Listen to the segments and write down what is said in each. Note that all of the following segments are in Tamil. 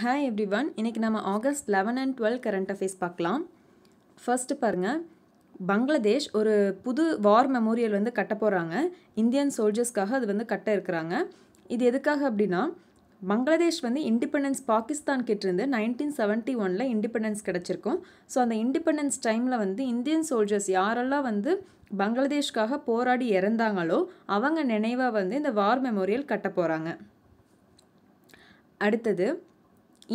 ஹாய் எவ்ரி ஒன் இன்றைக்கி நம்ம August eleven and twelve current affairs பார்க்கலாம் ஃபர்ஸ்ட்டு பாருங்கள் பங்களாதேஷ் ஒரு புது வார் மெமோரியல் வந்து கட்ட போகிறாங்க இந்தியன் சோல்ஜர்ஸ்க்காக அது வந்து கட்ட இருக்கிறாங்க இது எதுக்காக அப்படின்னா பங்களாதேஷ் வந்து இண்டிபெண்டன்ஸ் பாகிஸ்தான் கிட்டேருந்து நைன்டீன் செவன்ட்டி ஒனில் இண்டிபெண்டன்ஸ் கிடச்சிருக்கும் ஸோ அந்த இண்டிபெண்டன்ஸ் டைமில் வந்து இந்தியன் சோல்ஜர்ஸ் யாரெல்லாம் வந்து பங்களாதேஷ்க்காக போராடி இறந்தாங்களோ அவங்க நினைவாக வந்து இந்த வார் மெமோரியல் கட்ட போகிறாங்க அடுத்தது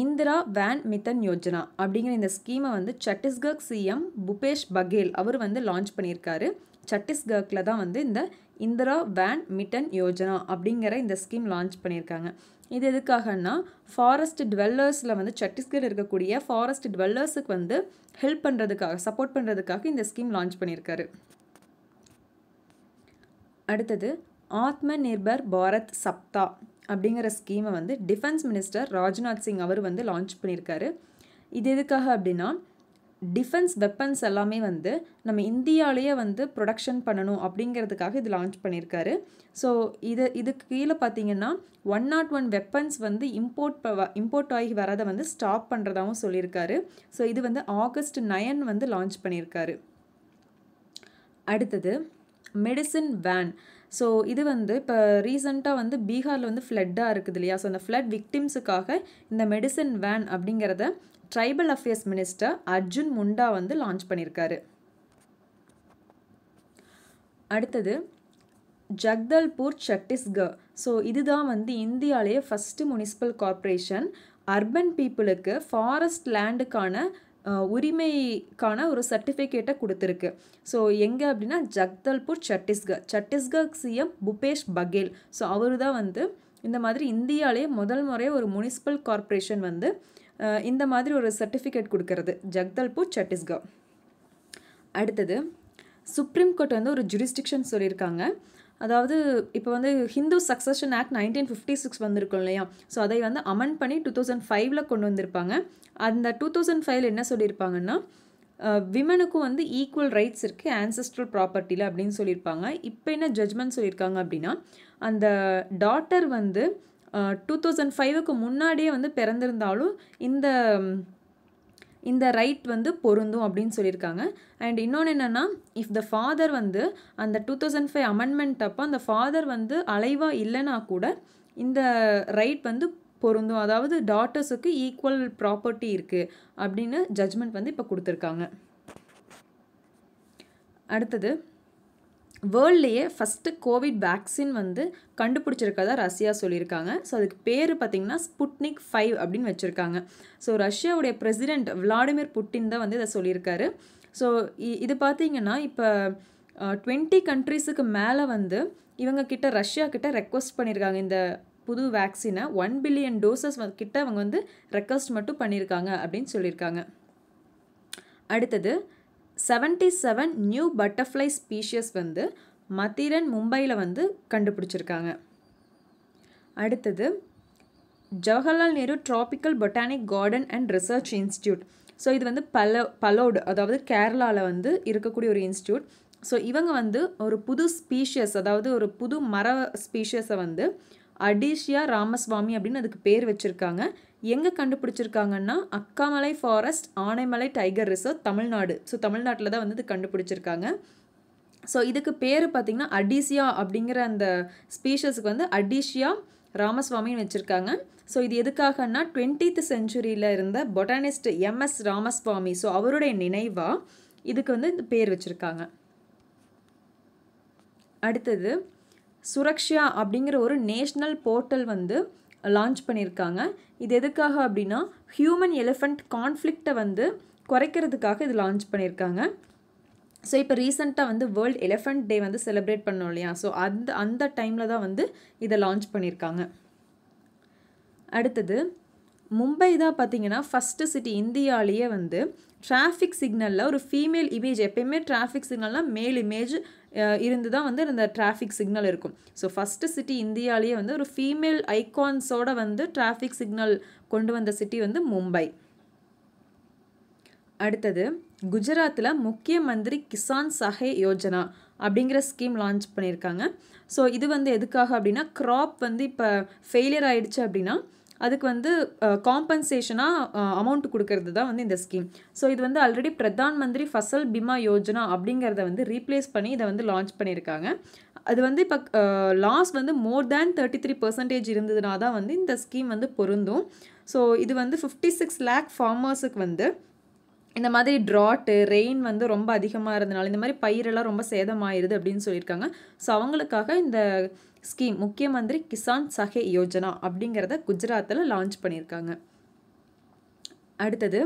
இந்திரா வேன் மித்தன் யோஜனா அப்படிங்கிற இந்த ஸ்கீமை வந்து சட்டீஸ்கர் சிஎம் புபேஷ் பகேல் அவர் வந்து லான்ச் பண்ணியிருக்காரு சட்டீஸ்கர்கில் தான் வந்து இந்த இந்திரா வேன் மிட்டன் யோஜனா அப்படிங்கிற இந்த ஸ்கீம் லான்ச் பண்ணியிருக்காங்க இது எதுக்காகன்னா ஃபாரஸ்ட் டுவெல்லர்ஸில் வந்து சட்டீஸ்கர் இருக்கக்கூடிய ஃபாரஸ்ட் டுவெல்லர்ஸுக்கு வந்து ஹெல்ப் பண்ணுறதுக்காக சப்போர்ட் பண்ணுறதுக்காக இந்த ஸ்கீம் லான்ச் பண்ணியிருக்காரு அடுத்தது ஆத்ம நிர்பர் பாரத் சப்தா அப்படிங்கிற ஸ்கீமை வந்து டிஃபென்ஸ் மினிஸ்டர் ராஜ்நாத் சிங் அவர் வந்து லான்ச் பண்ணியிருக்காரு இது எதுக்காக அப்படின்னா டிஃபென்ஸ் வெப்பன்ஸ் எல்லாமே வந்து நம்ம இந்தியாவிலேயே வந்து ப்ரொடக்ஷன் பண்ணணும் அப்படிங்கிறதுக்காக இது லான்ச் பண்ணியிருக்காரு ஸோ இது இதுக்கு கீழே பார்த்தீங்கன்னா ஒன் நாட் ஒன் வெப்பன்ஸ் வந்து இம்போர்ட் இம்போர்ட் ஆகி வரதை வந்து ஸ்டாப் பண்ணுறதாகவும் சொல்லியிருக்காரு ஸோ இது வந்து ஆகஸ்ட் நயன் வந்து லான்ச் பண்ணியிருக்காரு அடுத்தது மெடிசின் வேன் ஸோ இது வந்து இப்போ ரீசெண்டாக வந்து பீகாரில் வந்து ஃப்ளட்டாக இருக்குது இல்லையா ஸோ அந்த ஃப்ளட் விக்டிம்ஸுக்காக இந்த மெடிசன் வேன் அப்படிங்கிறத tribal affairs minister Arjun Munda வந்து லான்ச் பண்ணியிருக்காரு அடுத்தது ஜக்தல்பூர் சட்டீஸ்கர் ஸோ இதுதான் வந்து இந்தியாவிலேயே ஃபஸ்ட்டு முனிசிபல் கார்ப்பரேஷன் அர்பன் பீப்புளுக்கு ஃபாரஸ்ட் லேண்டுக்கான உரிமைக்கான ஒரு சர்டிஃபிகேட்டை கொடுத்துருக்கு ஸோ எங்கே அப்படின்னா ஜக்தல்பூர் சட்டீஸ்கர் சட்டீஸ்கர் சிஎம் புபேஷ் பகேல் ஸோ அவர் தான் வந்து இந்த மாதிரி இந்தியாவிலே முதல் முறை ஒரு முனிசிபல் கார்ப்பரேஷன் வந்து இந்த மாதிரி ஒரு சர்டிஃபிகேட் கொடுக்கறது ஜக்தல்பூர் சட்டீஸ்கர் அடுத்தது சுப்ரீம் கோர்ட் வந்து ஒரு ஜுரிஸ்டிக்ஷன் சொல்லியிருக்காங்க அதாவது இப்போ வந்து Hindu succession act nineteen fifty six வந்திருக்கும் இல்லையா ஸோ அதை வந்து அமெண்ட் பண்ணி டூ தௌசண்ட் ஃபைவ்ல கொண்டு வந்திருப்பாங்க அந்த டூ தௌசண்ட் ஃபைவ்ல என்ன சொல்லியிருப்பாங்கன்னா விமனுக்கும் வந்து ஈக்குவல் ரைட்ஸ் இருக்குது ஆன்செஸ்ட்ரல் ப்ராப்பர்ட்டியில் அப்படின்னு சொல்லியிருப்பாங்க இப்போ என்ன ஜட்ஜ்மெண்ட் சொல்லியிருக்காங்க அப்படின்னா அந்த டாட்டர் வந்து டூ தௌசண்ட் ஃபைவுக்கு முன்னாடியே வந்து பிறந்திருந்தாலும் இந்த இந்த ரைட் வந்து பொருந்தும் அப்படின்னு சொல்லியிருக்காங்க அண்ட் இன்னொன்று என்னென்னா இஃப் த ஃபாதர் வந்து அந்த டூ தௌசண்ட் ஃபைவ் அமெண்ட்மெண்ட் அப்போ அந்த ஃபாதர் வந்து அலைவாக இல்லைனா கூட இந்த ரைட் வந்து பொருந்தும் அதாவது டாட்டர்ஸுக்கு ஈக்குவல் ப்ராப்பர்ட்டி இருக்குது அப்படின்னு ஜட்ஜ்மெண்ட் வந்து இப்போ கொடுத்துருக்காங்க அடுத்தது வேர்ல்ட்லேயே ஃபஸ்ட்டு கோவிட் வேக்சின் வந்து கண்டுபிடிச்சிருக்கதா ரஷ்யா சொல்லியிருக்காங்க ஸோ அதுக்கு பேர் பார்த்திங்கன்னா ஸ்புட்னிக் ஃபைவ் அப்படின்னு வச்சுருக்காங்க ஸோ ரஷ்யாவுடைய பிரசிடெண்ட் விளாடிமிர் புட்டின் தான் வந்து இதை சொல்லியிருக்காரு ஸோ இது பார்த்திங்கன்னா இப்போ டுவெண்ட்டி கண்ட்ரீஸுக்கு மேலே வந்து இவங்க கிட்ட ரஷ்யா கிட்ட ரெக்வஸ்ட் பண்ணியிருக்காங்க இந்த புது வேக்சினை ஒன் பில்லியன் டோசஸ் கிட்ட அவங்க வந்து ரெக்வஸ்ட் மட்டும் பண்ணியிருக்காங்க அப்படின்னு சொல்லியிருக்காங்க அடுத்தது seventy seven new butterfly species வந்து மதிரன் மும்பையில் வந்து கண்டுபிடிச்சிருக்காங்க அடுத்தது Jawaharlal Nehru tropical botanic garden and research institute so இது வந்து பல பலோடு அதாவது கேரளாவில் வந்து இருக்கக்கூடிய ஒரு இன்ஸ்டியூட் ஸோ இவங்க வந்து ஒரு புது ஸ்பீஷியஸ் அதாவது ஒரு புது மர ஸ்பீஷியஸை வந்து அடிஷியா ராமசுவாமி அப்படின்னு அதுக்கு பேர் வச்சுருக்காங்க எங்கே கண்டுபிடிச்சிருக்காங்கன்னா Akkamalai forest Anaimalai tiger reserve Tamil Nadu so தமிழ்நாட்டில் தான் வந்து இது கண்டுபிடிச்சிருக்காங்க ஸோ இதுக்கு பேர் பார்த்திங்கன்னா அடிசியா அப்படிங்கிற அந்த ஸ்பீஷஸுக்கு வந்து அடிஷியா ராமசுவாமின்னு வச்சுருக்காங்க ஸோ இது எதுக்காகன்னா டுவெண்ட்டித் செஞ்சுரியில் இருந்த பொட்டானிஸ்ட் எம்எஸ் ராமசுவாமி ஸோ அவருடைய நினைவாக இதுக்கு வந்து இந்த பேர் வச்சுருக்காங்க அடுத்தது சுரக்ஷா அப்படிங்கிற ஒரு நேஷ்னல் போர்ட்டல் வந்து லான்ச் பண்ணியிருக்காங்க இது எதுக்காக அப்படின்னா ஹியூமன் எலிஃபண்ட் கான்ஃப்ளிக்டை வந்து குறைக்கிறதுக்காக இது லான்ச் பண்ணியிருக்காங்க ஸோ இப்போ ரீசெண்டாக வந்து வேர்ல்ட் எலிஃபண்ட் டே வந்து செலிப்ரேட் பண்ணோம் இல்லையா ஸோ அந்த அந்த டைமில் தான் வந்து இதை லான்ச் பண்ணியிருக்காங்க அடுத்தது மும்பை தான் பார்த்தீங்கன்னா ஃபஸ்ட்டு சிட்டி இந்தியாலேயே வந்து டிராஃபிக் சிக்னலில் ஒரு ஃபீமேல் இமேஜ் எப்பயுமே டிராஃபிக் சிக்னல்னால் மேல் இமேஜ் இருந்து தான் வந்து இந்த டிராஃபிக் சிக்னல் இருக்கும் ஸோ ஃபஸ்ட்டு சிட்டி இந்தியாவிலேயே வந்து ஒரு ஃபீமேல் ஐகான்ஸோட வந்து டிராஃபிக் சிக்னல் கொண்டு வந்த சிட்டி வந்து மும்பை அடுத்தது குஜராத்தில் முக்கிய மந்திரி கிசான் சஹே யோஜனா அப்படிங்கிற ஸ்கீம் லான்ச் பண்ணியிருக்காங்க ஸோ இது வந்து எதுக்காக அப்படின்னா க்ராப் வந்து இப்போ ஃபெயிலியர் ஆகிடுச்சு அப்படின்னா அதுக்கு வந்து காம்பன்சேஷனாக அமௌண்ட் கொடுக்கறது தான் வந்து இந்த ஸ்கீம் ஸோ இது வந்து ஆல்ரெடி பிரதான் மந்திரி ஃபசல் பிமா யோஜனா அப்படிங்கிறத வந்து ரீப்ளேஸ் பண்ணி இதை வந்து லான்ச் பண்ணியிருக்காங்க அது வந்து இப்போ லாஸ் வந்து more than thirty three percentage இருந்ததுனா தான் வந்து இந்த ஸ்கீம் வந்து பொருந்தும் ஸோ இது வந்து ஃபிஃப்டி சிக்ஸ் லேக் ஃபார்மர்ஸுக்கு வந்து இந்த மாதிரி ட்ராட்டு ரெயின் வந்து ரொம்ப அதிகமாக இருந்தனால இந்த மாதிரி பயிரெல்லாம் ரொம்ப சேதமாயிருது அப்படின்னு சொல்லியிருக்காங்க ஸோ அவங்களுக்காக இந்த ஸ்கீம் முக்கிய மந்திரி கிசான் சஹே யோஜனா அப்படிங்கிறத குஜராத்தில் லான்ச் பண்ணியிருக்காங்க அடுத்தது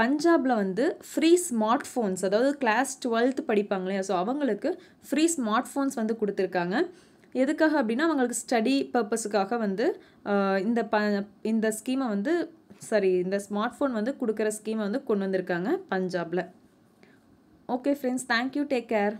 பஞ்சாபில் வந்து ஃப்ரீ ஸ்மார்ட் ஃபோன்ஸ் அதாவது கிளாஸ் டுவெல்த் படிப்பாங்க இல்லையா ஸோ அவங்களுக்கு ஃப்ரீ ஸ்மார்ட் ஃபோன்ஸ் வந்து கொடுத்துருக்காங்க எதுக்காக அப்படின்னா அவங்களுக்கு ஸ்டடி பர்பஸுக்காக வந்து இந்த ப இந்த ஸ்கீமை வந்து சாரி இந்த ஸ்மார்ட் ஃபோன் வந்து கொடுக்குற ஸ்கீமை வந்து கொண்டு வந்திருக்காங்க பஞ்சாபில் okay friends thank you take care